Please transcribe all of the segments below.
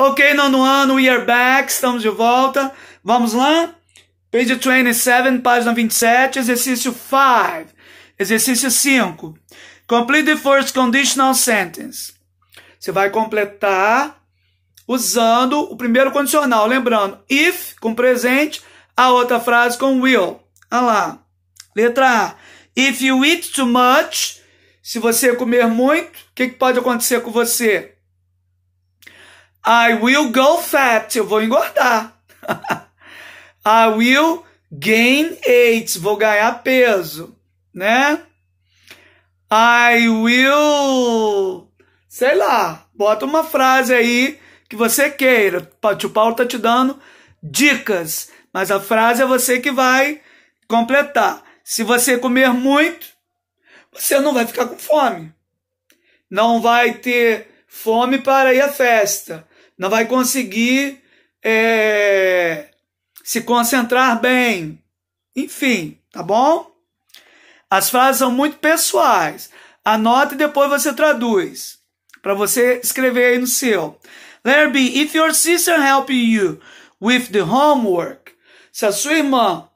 Ok, nono ano, we are back, estamos de volta. Vamos lá? Page 27, página 27, exercício 5. Exercício 5. Complete the first conditional sentence. Você vai completar usando o primeiro condicional. Lembrando, if com presente, a outra frase com will. Olha lá. Letra A. If you eat too much, se você comer muito, o que, que pode acontecer com você? I will go fat. Eu vou engordar. I will gain weight. Vou ganhar peso, né? I will. Sei lá. Bota uma frase aí que você queira. O tio Paulo tá te dando dicas, mas a frase é você que vai completar. Se você comer muito, você não vai ficar com fome. Não vai ter fome para ir à festa não vai conseguir é, se concentrar bem. Enfim, tá bom? As frases são muito pessoais. anote e depois você traduz. Para você escrever aí no seu. Larry be, if your sister help you with the homework. Se a sua irmã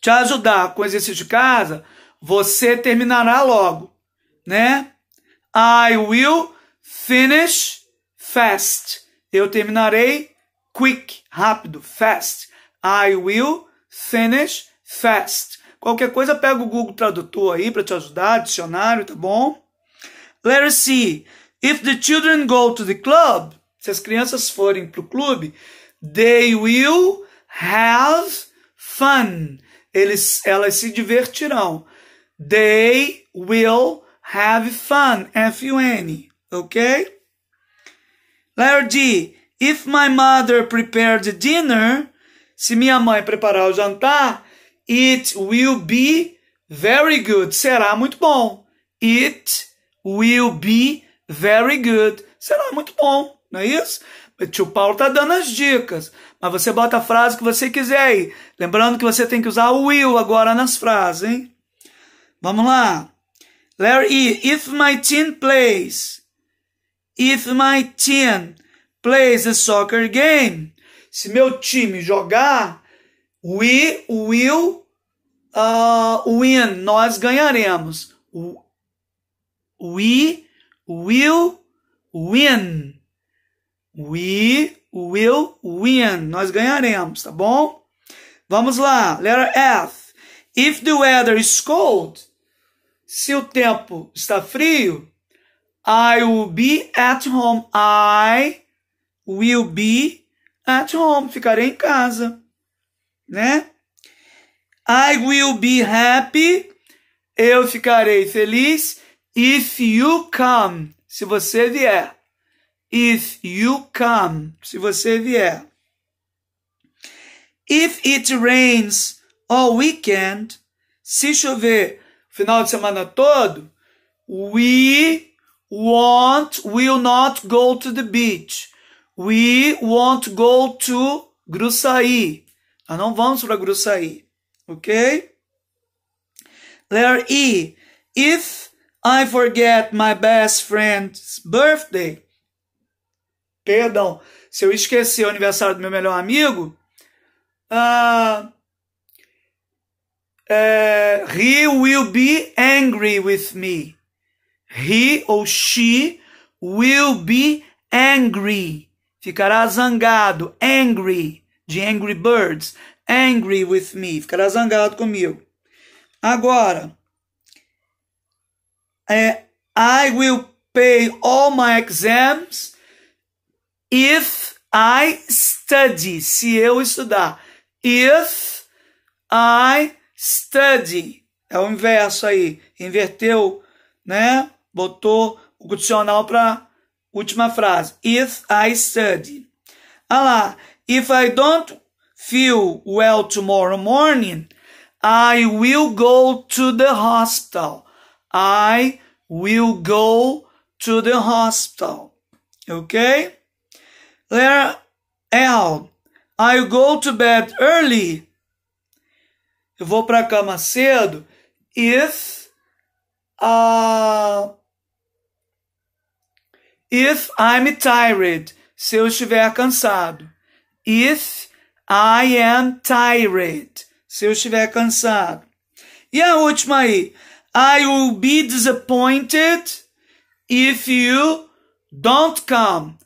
te ajudar com o exercício de casa, você terminará logo, né? I will finish fast. Eu terminarei quick, rápido, fast. I will finish fast. Qualquer coisa, pega o Google Tradutor aí para te ajudar, dicionário, tá bom? Let us see. If the children go to the club, se as crianças forem para o clube, they will have fun. Eles, elas se divertirão. They will have fun. F-U-N. Ok? Larry D. If my mother prepared the dinner, se minha mãe preparar o jantar, it will be very good. Será muito bom. It will be very good. Será muito bom, não é isso? O tio Paulo tá dando as dicas, mas você bota a frase que você quiser aí. Lembrando que você tem que usar o will agora nas frases, hein? Vamos lá. Larry, E, if my teen plays If my team plays a soccer game, se meu time jogar, we will uh, win. Nós ganharemos. We will win. We will win. Nós ganharemos, tá bom? Vamos lá. Letter F. If the weather is cold, se o tempo está frio, I will be at home. I will be at home. Ficarei em casa. Né? I will be happy. Eu ficarei feliz. If you come. Se você vier. If you come. Se você vier. If it rains all weekend. Se chover final de semana todo. We won't, will not go to the beach. We won't go to Gruçaí. Nós não vamos para Gruçaí, ok? Letter E. If I forget my best friend's birthday. Perdão, se eu esquecer o aniversário do meu melhor amigo, uh, uh, he will be angry with me. He ou she will be angry. Ficará zangado. Angry. De Angry Birds. Angry with me. Ficará zangado comigo. Agora. É, I will pay all my exams if I study. Se eu estudar. If I study. É o inverso aí. Inverteu, né? Botou o condicional para última frase. If I study. Ah lá. If I don't feel well tomorrow morning, I will go to the hospital. I will go to the hospital. Okay? There L. I go to bed early. Eu vou para a cama cedo. If uh, If I'm tired, se eu estiver cansado. If I am tired, se eu estiver cansado. E a última aí. I will be disappointed if you don't come.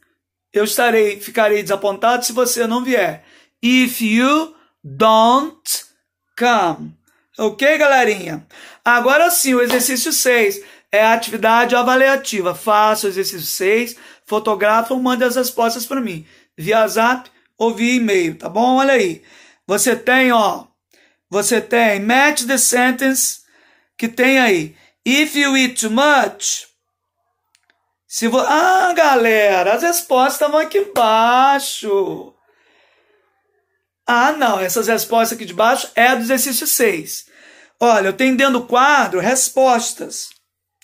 Eu estarei, ficarei desapontado se você não vier. If you don't come. Ok, galerinha? Agora sim, o exercício 6 é a atividade avaliativa. Faça o exercício 6, fotografa ou manda as respostas para mim. Via zap ou via e-mail, tá bom? Olha aí. Você tem, ó. Você tem match the sentence que tem aí. If you eat too much. Se vo... Ah, galera, as respostas estão aqui embaixo. Ah, não, essas respostas aqui de baixo é do exercício 6. Olha, eu tenho dentro do quadro respostas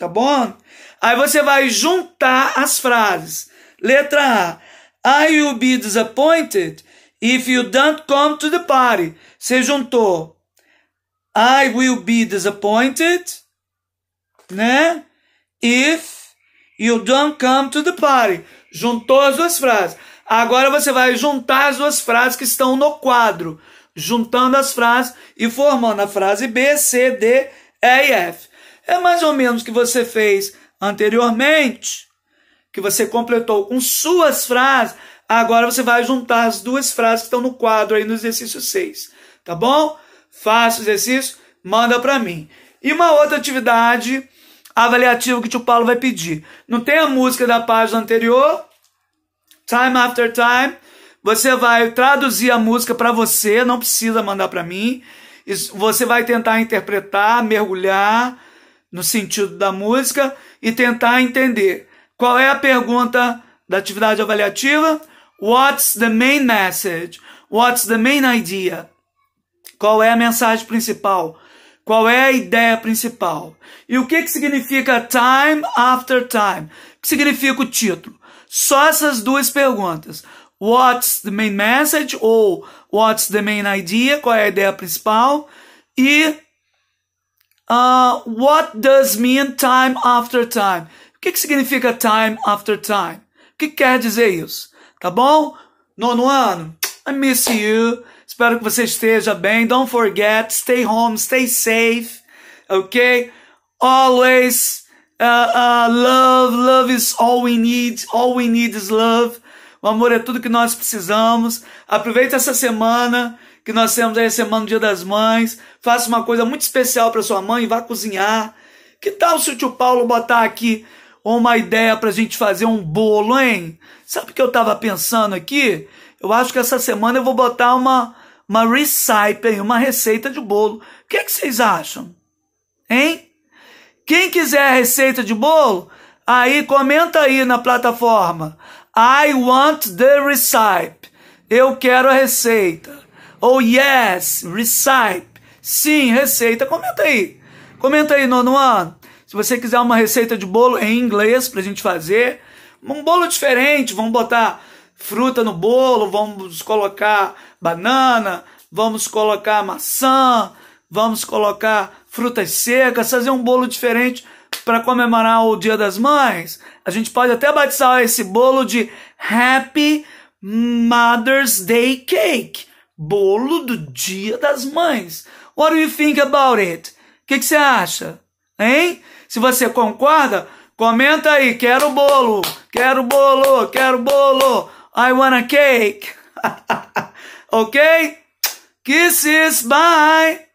tá bom? Aí você vai juntar as frases. Letra A. I will be disappointed if you don't come to the party. Você juntou. I will be disappointed, né? If you don't come to the party. Juntou as duas frases. Agora você vai juntar as duas frases que estão no quadro, juntando as frases e formando a frase B, C, D, E e F. É mais ou menos o que você fez anteriormente, que você completou com suas frases. Agora você vai juntar as duas frases que estão no quadro aí no exercício 6, tá bom? Faça o exercício, manda para mim. E uma outra atividade avaliativa que o tio Paulo vai pedir. Não tem a música da página anterior? Time after time. Você vai traduzir a música para você, não precisa mandar para mim. Você vai tentar interpretar, mergulhar no sentido da música e tentar entender qual é a pergunta da atividade avaliativa. What's the main message? What's the main idea? Qual é a mensagem principal? Qual é a ideia principal? E o que, que significa time after time? O que significa o título? Só essas duas perguntas. What's the main message? Ou What's the main idea? Qual é a ideia principal? E Uh, what does mean time after time? O que, que significa time after time? O que quer dizer isso? Tá bom? Nono ano, I miss you. Espero que você esteja bem. Don't forget, stay home, stay safe. Ok? Always uh, uh, love, love is all we need. All we need is love. O amor é tudo que nós precisamos. Aproveita essa semana que nós temos aí a semana do Dia das Mães. Faça uma coisa muito especial para sua mãe, vá cozinhar. Que tal se o tio Paulo botar aqui uma ideia para a gente fazer um bolo, hein? Sabe o que eu estava pensando aqui? Eu acho que essa semana eu vou botar uma, uma recipe, uma receita de bolo. O que, é que vocês acham? Hein? Quem quiser a receita de bolo, aí comenta aí na plataforma. I want the recipe. Eu quero a receita. Oh yes, recipe, sim, receita. Comenta aí. Comenta aí, nono ano. Se você quiser uma receita de bolo em inglês pra gente fazer, um bolo diferente, vamos botar fruta no bolo, vamos colocar banana, vamos colocar maçã, vamos colocar frutas secas, fazer um bolo diferente para comemorar o Dia das Mães. A gente pode até batizar esse bolo de Happy Mother's Day Cake bolo do Dia das Mães. What do you think about it? O que, que você acha? Hein? Se você concorda, comenta aí. Quero bolo, quero bolo, quero bolo. I want a cake. ok? Kisses, bye!